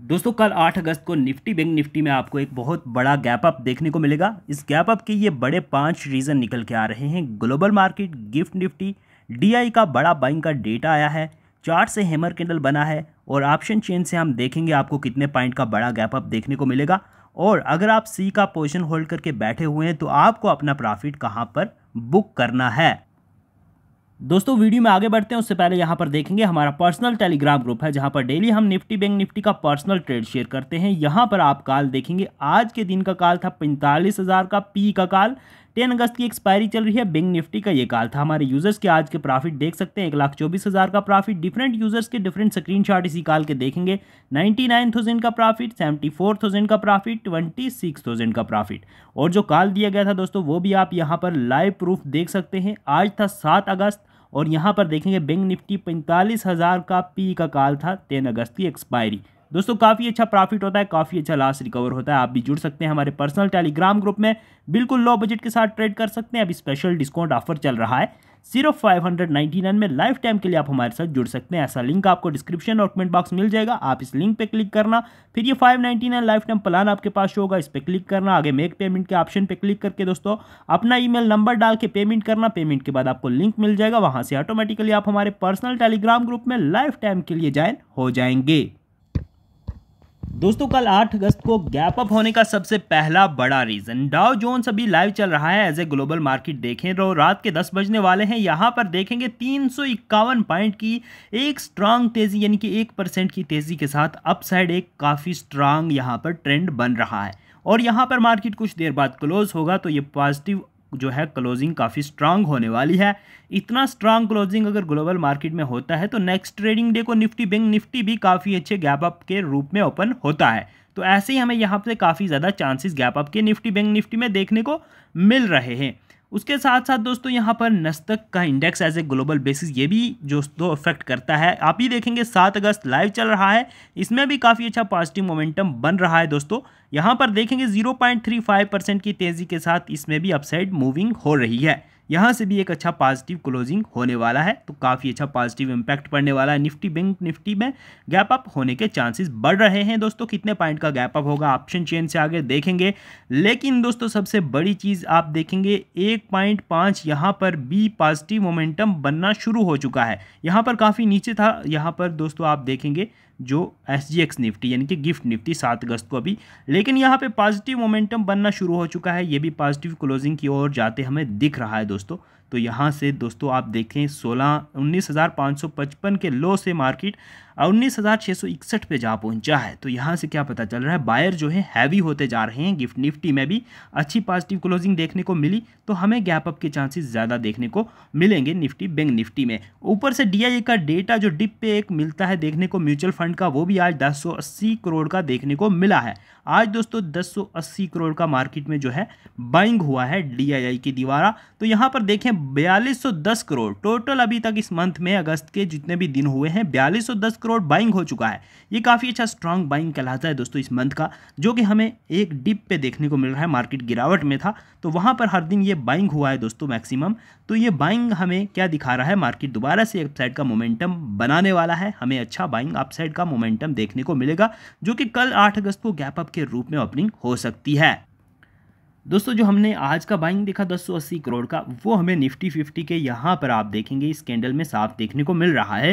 दोस्तों कल 8 अगस्त को निफ्टी बैंक निफ्टी में आपको एक बहुत बड़ा गैप अप देखने को मिलेगा इस गैप अप के ये बड़े पांच रीज़न निकल के आ रहे हैं global market GIFT Nifty DI का बड़ा बाइंग का डेटा आया है चार्ट से हैमर कैंडल बना है और ऑप्शन चेन से हम देखेंगे आपको कितने पॉइंट का बड़ा गैप अप देखने को मिलेगा और अगर आप सी का पोजिशन होल्ड करके बैठे हुए हैं तो आपको अपना प्रॉफिट कहाँ पर बुक करना है दोस्तों वीडियो में आगे बढ़ते हैं उससे पहले यहाँ पर देखेंगे हमारा पर्सनल टेलीग्राम ग्रुप है जहाँ पर डेली हम निफ्टी बैंक निफ्टी का पर्सनल ट्रेड शेयर करते हैं यहाँ पर आप काल देखेंगे आज के दिन का काल था पैंतालीस हज़ार का पी का काल टेन अगस्त की एक्सपायरी चल रही है बैंक निफ्टी का ये काल था हमारे यूजर्स के आज के प्रॉफिट देख सकते हैं एक लाख चौबीस हज़ार का प्रॉफिट डिफरेंट यूजर्स के डिफरेंट स्क्रीन शॉट इसी काल के देखेंगे नाइन्टी नाइन थाउजेंड का प्रॉफिट सेवेंटी फोर थाउजेंड का प्रॉफिट ट्वेंटी सिक्स थाउजेंड का प्रॉफिट और जो काल दिया गया था दोस्तों वो भी आप यहाँ पर लाइव प्रूफ देख सकते हैं आज था सात अगस्त और यहाँ पर देखेंगे बैंक निफ्टी पैंतालीस हज़ार का पी का काल था टेन अगस्त की एक्सपायरी दोस्तों काफ़ी अच्छा प्रॉफिट होता है काफ़ी अच्छा लॉस रिकवर होता है आप भी जुड़ सकते हैं हमारे पर्सनल टेलीग्राम ग्रुप में बिल्कुल लो बजट के साथ ट्रेड कर सकते हैं अभी स्पेशल डिस्काउंट ऑफर चल रहा है zero five hundred ninety nine में लाइफ टाइम के लिए आप हमारे साथ जुड़ सकते हैं ऐसा लिंक आपको डिस्क्रिप्शन और कमेंट बॉक्स मिल जाएगा आप इस लिंक पे क्लिक करना फिर ये five ninety nine lifetime plan आपके पास होगा इस पर क्लिक करना आगे मेक पेमेंट के ऑप्शन पे क्लिक करके दोस्तों अपना ईमेल नंबर डाल के पेमेंट करना पेमेंट के बाद आपको लिंक मिल जाएगा वहाँ से ऑटोमेटिकली आप हमारे पर्सनल टेलीग्राम ग्रुप में लाइफ टाइम के लिए ज्वाइन हो जाएंगे दोस्तों कल 8 अगस्त को गैप अप होने का सबसे पहला बड़ा रीजन डाउ जोन्स अभी लाइव चल रहा है एज ए ग्लोबल मार्केट देखें रो तो रात के 10 बजने वाले हैं यहाँ पर देखेंगे तीन पॉइंट की एक स्ट्रांग तेजी यानी कि एक परसेंट की तेजी के साथ अपसाइड एक काफ़ी स्ट्रांग यहाँ पर ट्रेंड बन रहा है और यहाँ पर मार्केट कुछ देर बाद क्लोज होगा तो ये पॉजिटिव जो है क्लोजिंग काफ़ी स्ट्रांग होने वाली है इतना स्ट्रांग क्लोजिंग अगर ग्लोबल मार्केट में होता है तो नेक्स्ट ट्रेडिंग डे को निफ्टी बैंक निफ्टी भी काफ़ी अच्छे गैप अप के रूप में ओपन होता है तो ऐसे ही हमें यहाँ पर काफ़ी ज़्यादा चांसेस गैप अप के निफ्टी बैंक निफ्टी में देखने को मिल रहे हैं उसके साथ साथ दोस्तों यहाँ पर नस्तक का index as a global basis ये भी दोस्तों अफेक्ट करता है आप ही देखेंगे सात अगस्त लाइव चल रहा है इसमें भी काफ़ी अच्छा पॉजिटिव मोमेंटम बन रहा है दोस्तों यहाँ पर देखेंगे 0.35 परसेंट की तेज़ी के साथ इसमें भी अपसाइड मूविंग हो रही है यहाँ से भी एक अच्छा पॉजिटिव क्लोजिंग होने वाला है तो काफ़ी अच्छा पॉजिटिव इम्पैक्ट पड़ने वाला है निफ्टी बैंक निफ्टी में गैप अप होने के चांसेस बढ़ रहे हैं दोस्तों कितने पॉइंट का गैप अप होगा ऑप्शन चेन से आगे देखेंगे लेकिन दोस्तों सबसे बड़ी चीज़ आप देखेंगे एक पॉइंट पाँच यहाँ पर बी पॉजिटिव मोमेंटम बनना शुरू हो चुका है यहाँ पर काफ़ी नीचे था यहाँ पर दोस्तों आप देखेंगे जो एस जी एक्स निफ्टी यानी कि गिफ्ट निफ्टी सात अगस्त को अभी लेकिन यहाँ पे पॉजिटिव मोमेंटम बनना शुरू हो चुका है ये भी पॉजिटिव क्लोजिंग की ओर जाते हमें दिख रहा है दोस्तों तो यहाँ से दोस्तों आप देखें सोलह उन्नीस के लो से मार्केट उन्नीस हज़ार छः सौ इकसठ पे जा पहुँचा है तो यहाँ से क्या पता चल रहा है बायर जो है हैवी होते जा रहे हैं गिफ्ट निफ्टी में भी अच्छी पॉजिटिव क्लोजिंग देखने को मिली तो हमें गैप अप के चांसेस ज़्यादा देखने को मिलेंगे निफ्टी बैंक निफ्टी में ऊपर से डी का डेटा जो डिप पे एक मिलता है देखने को म्यूचुअल फंड का वो भी आज दस करोड़ का देखने को मिला है आज दोस्तों दस करोड़ का मार्केट में जो है बाइंग हुआ है डी की द्वारा तो यहाँ पर देखें बयालीस करोड़ टोटल अभी तक इस मंथ में अगस्त के जितने भी दिन हुए हैं बयालीस करोड़ बाइंग हो चुका है ये काफ़ी अच्छा स्ट्रांग बाइंग कहलाता है दोस्तों इस मंथ का जो कि हमें एक डिप पे देखने को मिल रहा है मार्केट गिरावट में था तो वहाँ पर हर दिन ये बाइंग हुआ है दोस्तों मैक्सिमम तो ये बाइंग हमें क्या दिखा रहा है मार्केट दोबारा से अपसाइड का मोमेंटम बनाने वाला है हमें अच्छा बाइंग अपसाइड का मोमेंटम देखने को मिलेगा जो कि कल आठ अगस्त को गैप अप के रूप में ओपनिंग हो सकती है दोस्तों जो हमने आज का बाइंग देखा अस्सी करोड़ का वो हमें निफ्टी 50 के यहाँ पर आप देखेंगे इस कैंडल में साफ देखने को मिल रहा है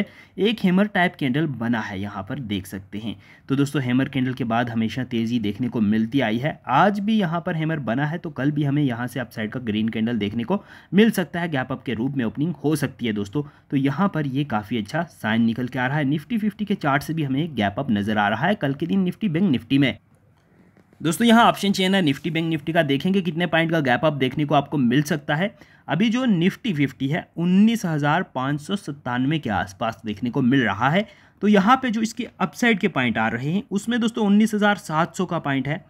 एक हेमर टाइप कैंडल बना है यहाँ पर देख सकते हैं तो दोस्तों हेमर कैंडल के बाद हमेशा तेज़ी देखने को मिलती आई है आज भी यहाँ पर हेमर बना है तो कल भी हमें यहाँ से अपसाइड का ग्रीन कैंडल देखने को मिल सकता है गैप अप के रूप में ओपनिंग हो सकती है दोस्तों तो यहाँ पर ये काफ़ी अच्छा साइन निकल के आ रहा है निफ्टी फिफ्टी के चार्ट से भी हमें गैप अप नज़र आ रहा है कल के दिन निफ्टी बैंक निफ्टी में दोस्तों यहाँ ऑप्शन चेन है निफ्टी बैंक निफ्टी का देखेंगे कितने पॉइंट का गैप अप देखने को आपको मिल सकता है अभी जो निफ्टी फिफ्टी है उन्नीस हज़ार पाँच सौ सत्तानवे के आसपास देखने को मिल रहा है तो यहाँ पे जो इसके अपसाइड के पॉइंट आ रहे हैं उसमें दोस्तों उन्नीस हज़ार सात सौ का पॉइंट है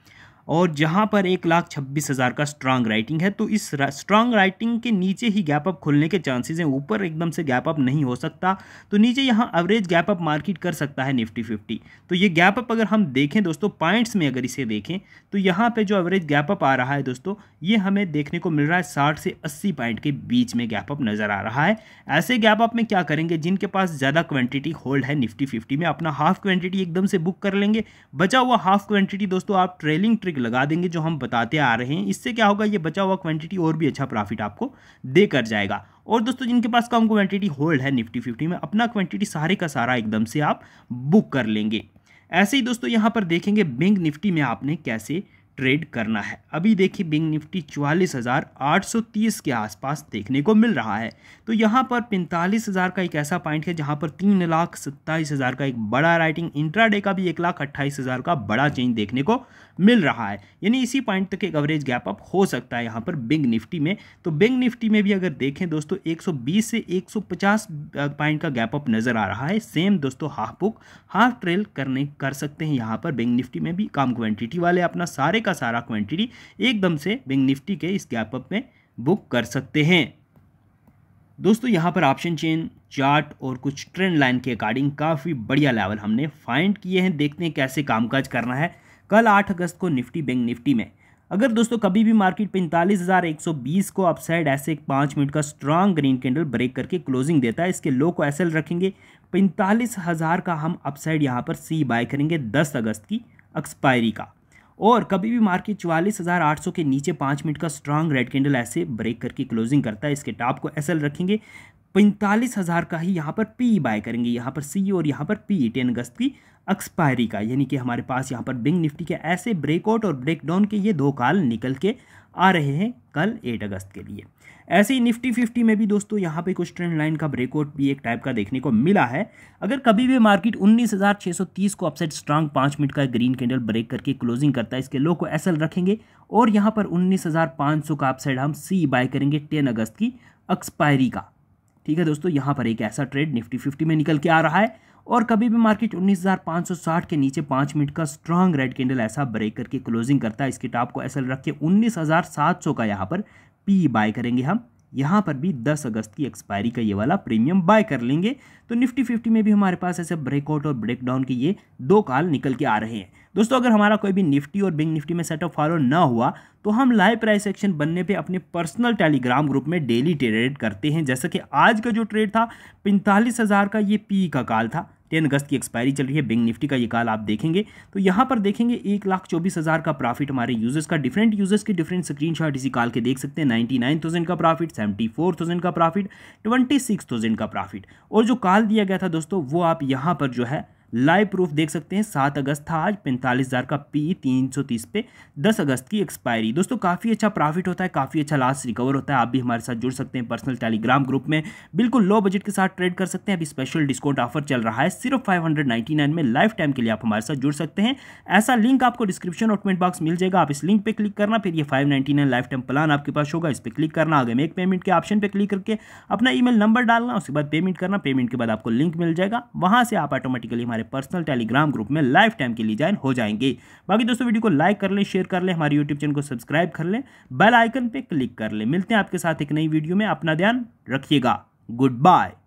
और जहाँ पर एक लाख छब्बीस हज़ार का स्ट्रांग राइटिंग है तो इस स्ट्रांग राइटिंग के नीचे ही गैप अप खुलने के चांसेस हैं ऊपर एकदम से गैप अप नहीं हो सकता तो नीचे यहाँ एवरेज गैप अप मार्केट कर सकता है निफ्टी फिफ्टी तो ये गैप अप अगर हम देखें दोस्तों पॉइंट्स में अगर इसे देखें तो यहाँ पर जो एवरेज गैप अप आ रहा है दोस्तों ये हमें देखने को मिल रहा है साठ से अस्सी पॉइंट के बीच में गैप अप नज़र आ रहा है ऐसे गैप अप में क्या करेंगे जिनके पास ज़्यादा क्वांटिटी होल्ड है निफ्टी फिफ्टी में अपना हाफ क्वान्टिटी एकदम से बुक कर लेंगे बचा हुआ हाफ क्वान्टिटी दोस्तों आप ट्रेलिंग ट्रिक लगा देंगे जो हम बताते आ रहे हैं इससे क्या होगा ये बचा हुआ क्वांटिटी और भी अच्छा प्रॉफिट आपको दे कर जाएगा और दोस्तों जिनके पास कम क्वांटिटी होल्ड है निफ्टी फिफ्टी में अपना क्वांटिटी सारे का सारा एकदम से आप बुक कर लेंगे ऐसे ही दोस्तों यहाँ पर देखेंगे बैंक निफ्टी में आपने कैसे ट्रेड करना है अभी देखिए बिंग निफ्टी चवालीस हज़ार आठ सौ तीस के आसपास देखने को मिल रहा है तो यहाँ पर पैंतालीस हज़ार का एक ऐसा पॉइंट है जहाँ पर तीन लाख सत्ताईस हज़ार का एक बड़ा राइटिंग इंट्राडे का भी एक लाख अट्ठाईस हज़ार का बड़ा चेंज देखने को मिल रहा है यानी इसी पॉइंट तक एक एवरेज गैप अप हो सकता है यहाँ पर बिंग निफ्टी में तो बिंग निफ्टी में भी अगर देखें दोस्तों एक से एक पॉइंट का गैप अप नज़र आ रहा है सेम दोस्तों हाफ बुक हाफ ट्रेल करने कर सकते हैं यहाँ पर बिंग निफ्टी में भी काम क्वान्टिटी वाले अपना सारे का सारा क्वांटिटी एकदम से बैंक निफ्टी के इस गैप अप में बुक कर सकते हैं दोस्तों यहाँ पर ऑप्शन चेन चार्ट और कुछ ट्रेंड लाइन के अकॉर्डिंग काफ़ी बढ़िया लेवल हमने फाइंड किए हैं देखते हैं कैसे कामकाज करना है कल आठ अगस्त को निफ्टी बैंक निफ्टी में अगर दोस्तों कभी भी मार्केट पैंतालीस हज़ार एक सौ बीस को अपसाइड ऐसे एक पाँच मिनट का स्ट्रांग ग्रीन कैंडल ब्रेक करके क्लोजिंग देता है इसके लो को एसएल रखेंगे पैंतालीस हज़ार का हम अपसाइड यहाँ पर सी बाय करेंगे दस अगस्त की एक्सपायरी का और कभी भी मार्केट चवालीस हज़ार आठ सौ के नीचे पाँच मिनट का स्ट्रांग रेड कैंडल ऐसे ब्रेक करके क्लोजिंग करता है इसके टॉप को एसएल रखेंगे पैंतालीस हज़ार का ही यहाँ पर पी बाय करेंगे यहाँ पर सी और यहाँ पर पी टेन e अगस्त की एक्सपायरी का यानी कि हमारे पास यहाँ पर बिंग निफ्टी के ऐसे ब्रेकआउट और ब्रेकडाउन के ये दो काल निकल के आ रहे हैं कल एट अगस्त के लिए ऐसे ही निफ्टी फिफ्टी में भी दोस्तों यहाँ पे कुछ ट्रेंड लाइन का ब्रेकआउट भी एक टाइप का देखने को मिला है अगर कभी भी मार्केट 19,630 को अपसेट स्ट्रांग पाँच मिनट का ग्रीन कैंडल ब्रेक करके क्लोजिंग करता है इसके लो को एसएल रखेंगे और यहाँ पर 19,500 का अपसेट हम सी बाय करेंगे टेन अगस्त की एक्सपायरी का ठीक है दोस्तों यहाँ पर एक ऐसा ट्रेड निफ्टी फिफ्टी में निकल के आ रहा है और कभी भी मार्केट 19,560 के नीचे पाँच मिनट का स्ट्रांग रेड कैंडल ऐसा ब्रेक करके क्लोजिंग करता है इसके टॉप को ऐसा रख के 19,700 का यहाँ पर पी बाय करेंगे हम यहाँ पर भी 10 अगस्त की एक्सपायरी का ये वाला प्रीमियम बाय कर लेंगे तो निफ्टी फिफ्टी में भी हमारे पास ऐसे ब्रेकआउट और ब्रेकडाउन के ये दो काल निकल के आ रहे हैं दोस्तों अगर हमारा कोई भी निफ्टी और बिंग निफ्टी में सेटअप फॉलो ना हुआ तो हम लाइव प्राइस एक्शन बनने पे अपने पर्सनल टेलीग्राम ग्रुप में डेली ट्रेड करते हैं जैसा कि आज का जो ट्रेड था पैंतालीस हज़ार का ये पी e का काल था टेन अगस्त की एक्सपायरी चल रही है बिंग निफ्टी का ये काल आप देखेंगे तो यहाँ पर देखेंगे एक लाख चौबीस हज़ार का प्रॉफिट हमारे यूजर्स का डिफरेंट यूजर्स के डिफरेंट स्क्रीन शॉट इसी काल के देख सकते हैं नाइन्टी नाइन थाउजेंड का प्रॉफिट सेवेंटी फोर थाउजेंड का प्रॉफिट ट्वेंटी सिक्स थाउजेंड का प्रॉफिट और जो काल दिया गया था दोस्तों वो आप यहाँ पर जो है लाइव प्रूफ देख सकते हैं सात अगस्त था आज पैंतालीस हज़ार का पी तीन सौ तीस पे दस अगस्त की एक्सपायरी दोस्तों काफ़ी अच्छा प्रॉफिट होता है काफ़ी अच्छा लास्ट रिकवर होता है आप भी हमारे साथ जुड़ सकते हैं पर्सनल टेलीग्राम ग्रुप में बिल्कुल लो बजट के साथ ट्रेड कर सकते हैं अभी स्पेशल डिस्काउंट ऑफर चल रहा है सिर्फ फाइव में लाइफ टाइम के लिए आप हमारे साथ जुड़ सकते हैं ऐसा लिंक आपको डिस्क्रिप्शन और कमेंट बॉक्स मिल जाएगा आप इस लिंक पर क्लिक करना फिर ये फाइव लाइफ टाइम प्लान आपके पास होगा इस पर क्लिक करना आगे मेक पेमेंट के ऑप्शन पर क्लिक करके अपना ई नंबर डालना उसके बाद पेमेंट करना पेमेंट के बाद आपको लिंक मिल जाएगा वहाँ से आप ऑटोमेटिकली हमारे हमारे पर्सनल टेलीग्राम ग्रुप में लाइफ टाइम के लिए ज्वाइन हो जाएंगे बाकी दोस्तों वीडियो को लाइक कर लें शेयर कर लें हमारे यूट्यूब चैनल को सब्सक्राइब कर लें बेल आइकन पर क्लिक कर लें मिलते हैं आपके साथ एक नई वीडियो में अपना ध्यान रखिएगा गुड बाय